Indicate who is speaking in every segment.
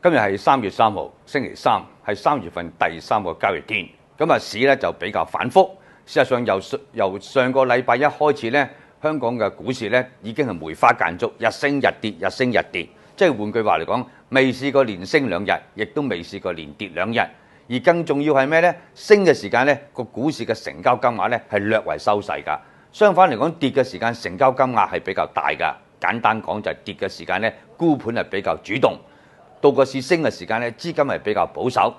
Speaker 1: 今日係三月三號，星期三係三月份第三個交易天。咁啊市咧就比較反覆。事實上，由上由上個禮拜一開始咧，香港嘅股市咧已經係梅花间竹，日升日跌，日升日跌。即係換句話嚟講，未試過連升兩日，亦都未試過連跌兩日。而更重要係咩咧？升嘅時間咧個股市嘅成交金額咧係略為收細㗎。相反嚟講，跌嘅時間成交金額係比較大㗎。簡單講就係跌嘅時間咧，沽盤係比較主動。到個市升嘅時間咧，資金係比較保守。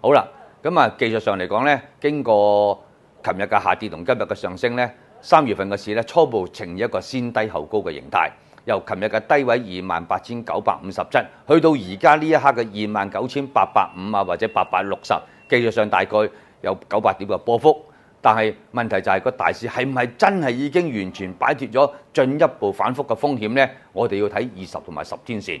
Speaker 1: 好啦，咁啊技術上嚟講咧，經過琴日嘅下跌同今日嘅上升咧，三月份嘅市咧初步呈一個先低後高嘅形態。由琴日嘅低位二萬八千九百五十七，去到而家呢一刻嘅二萬九千八百五啊，或者八百六十，技術上大概有九百點嘅波幅。但係問題就係個大市係唔係真係已經完全擺脱咗進一步反覆嘅風險咧？我哋要睇二十同埋十天線。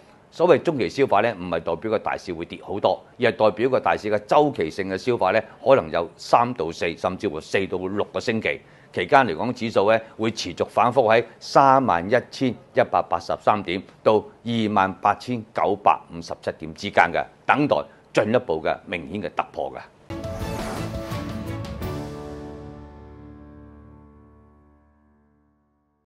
Speaker 1: 所謂中期消化咧，唔係代表個大市會跌好多，而係代表個大市嘅周期性嘅消化咧，可能有三到四，甚至乎四到六個星期期間嚟講，指數咧會持續反覆喺三萬一千一百八十三點到二萬八千九百五十七點之間嘅等待，進一步嘅明顯嘅突破㗎。